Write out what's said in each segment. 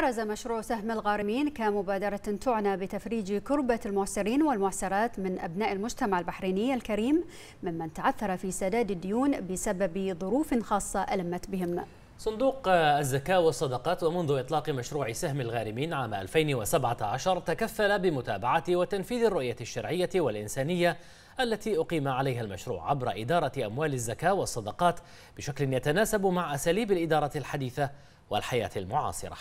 برز مشروع سهم الغارمين كمبادرة تعنى بتفريج كربة المعسرين والمعسرات من أبناء المجتمع البحريني الكريم ممن تعثر في سداد الديون بسبب ظروف خاصة ألمت بهم صندوق الزكاة والصدقات ومنذ إطلاق مشروع سهم الغارمين عام 2017 تكفل بمتابعة وتنفيذ الرؤية الشرعية والإنسانية التي أقيم عليها المشروع عبر إدارة أموال الزكاة والصدقات بشكل يتناسب مع أساليب الإدارة الحديثة والحياة المعاصرة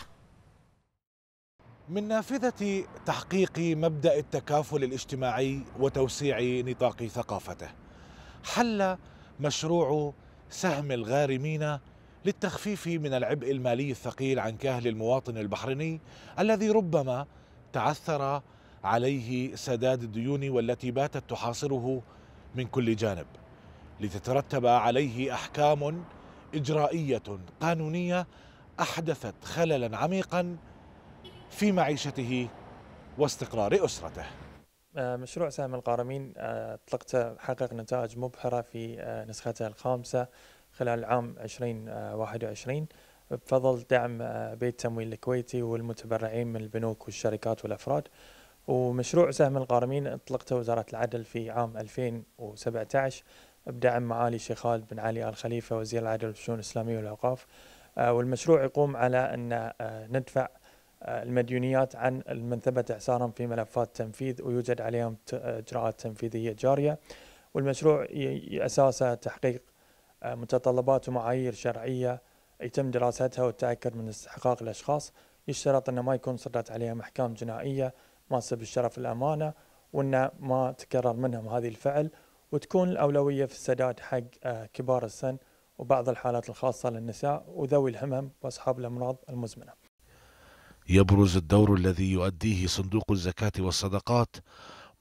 من نافذة تحقيق مبدأ التكافل الاجتماعي وتوسيع نطاق ثقافته حل مشروع سهم الغارمين للتخفيف من العبء المالي الثقيل عن كاهل المواطن البحريني الذي ربما تعثر عليه سداد الديون والتي باتت تحاصره من كل جانب لتترتب عليه احكام اجرائيه قانونيه احدثت خللا عميقا في معيشته واستقرار أسرته آه، مشروع سهم القارمين آه، أطلقته حقق نتائج مبهرة في آه، نسخته الخامسة خلال العام 2021 بفضل دعم بيت التمويل الكويتي والمتبرعين من البنوك والشركات والأفراد ومشروع سهم القارمين أطلقته وزارة العدل في عام 2017 بدعم معالي الشيخ خالد بن علي آل خليفة وزير العدل والشؤون الإسلامية والأوقاف والمشروع يقوم على أن ندفع آه، المديونيات عن من ثبت إعسارهم في ملفات تنفيذ ويوجد عليهم آه، إجراءات تنفيذية جارية والمشروع أساسه تحقيق آه، متطلبات ومعايير شرعية يتم دراستها والتأكد من استحقاق الأشخاص يشترط أنه ما يكون صدرت عليهم أحكام جنائية ما تسب الشرف الأمانة وأنه ما تكرر منهم هذه الفعل وتكون الأولوية في السداد حق كبار السن وبعض الحالات الخاصة للنساء وذوي الهمم وأصحاب الأمراض المزمنة يبرز الدور الذي يؤديه صندوق الزكاة والصدقات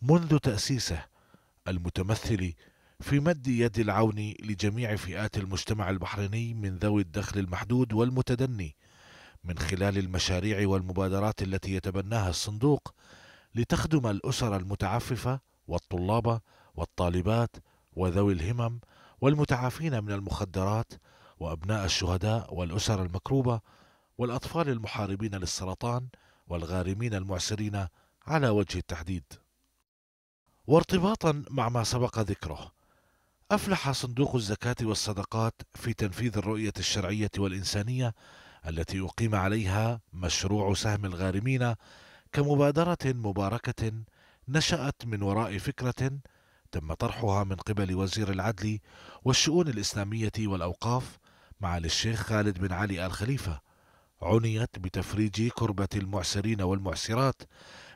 منذ تأسيسه المتمثل في مد يد العون لجميع فئات المجتمع البحريني من ذوي الدخل المحدود والمتدني من خلال المشاريع والمبادرات التي يتبناها الصندوق لتخدم الأسر المتعففة والطلاب والطالبات وذوي الهمم والمتعافين من المخدرات وأبناء الشهداء والأسر المكروبة والأطفال المحاربين للسرطان والغارمين المعسرين على وجه التحديد وارتباطا مع ما سبق ذكره أفلح صندوق الزكاة والصدقات في تنفيذ الرؤية الشرعية والإنسانية التي أقيم عليها مشروع سهم الغارمين كمبادرة مباركة نشأت من وراء فكرة تم طرحها من قبل وزير العدل والشؤون الإسلامية والأوقاف معالي الشيخ خالد بن علي آل خليفة عنيت بتفريج كربة المعسرين والمعسرات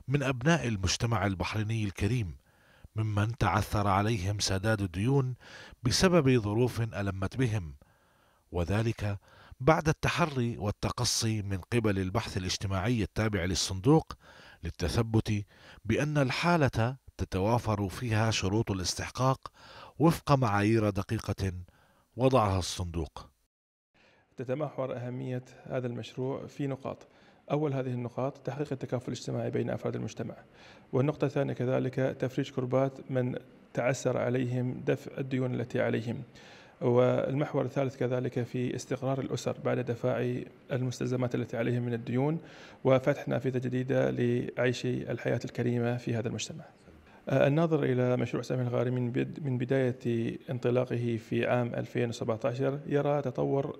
من أبناء المجتمع البحريني الكريم ممن تعثر عليهم سداد الديون بسبب ظروف ألمت بهم وذلك بعد التحري والتقصي من قبل البحث الاجتماعي التابع للصندوق للتثبت بأن الحالة تتوافر فيها شروط الاستحقاق وفق معايير دقيقة وضعها الصندوق تتمحور أهمية هذا المشروع في نقاط أول هذه النقاط تحقيق التكافل الاجتماعي بين أفراد المجتمع والنقطة الثانية كذلك تفريج كربات من تعسر عليهم دفع الديون التي عليهم والمحور الثالث كذلك في استقرار الأسر بعد دفاع المستلزمات التي عليهم من الديون وفتح نافذة جديدة لعيش الحياة الكريمة في هذا المجتمع الناظر إلى مشروع سامي الغاري من بداية انطلاقه في عام 2017 يرى تطور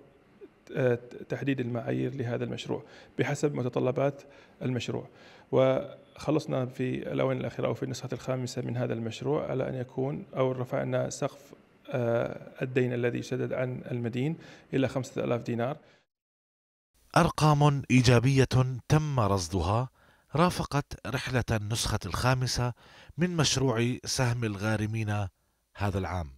تحديد المعايير لهذا المشروع بحسب متطلبات المشروع وخلصنا في الآونة الأخيرة أو في النسخة الخامسة من هذا المشروع على أن يكون أو رفعنا سقف آه، الدين الذي يسدد عن المدين إلى 5000 دينار أرقام إيجابية تم رصدها رافقت رحلة النسخة الخامسة من مشروع سهم الغارمين هذا العام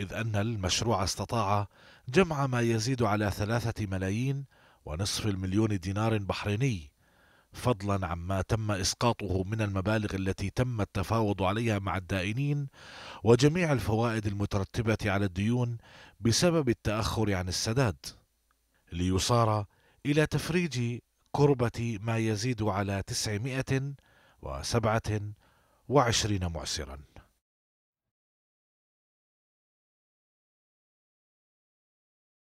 إذ أن المشروع استطاع جمع ما يزيد على ثلاثة ملايين ونصف المليون دينار بحريني فضلا عما تم إسقاطه من المبالغ التي تم التفاوض عليها مع الدائنين وجميع الفوائد المترتبة على الديون بسبب التأخر عن السداد ليصار إلى تفريج كربة ما يزيد على تسعمائة وسبعة وعشرين معسراً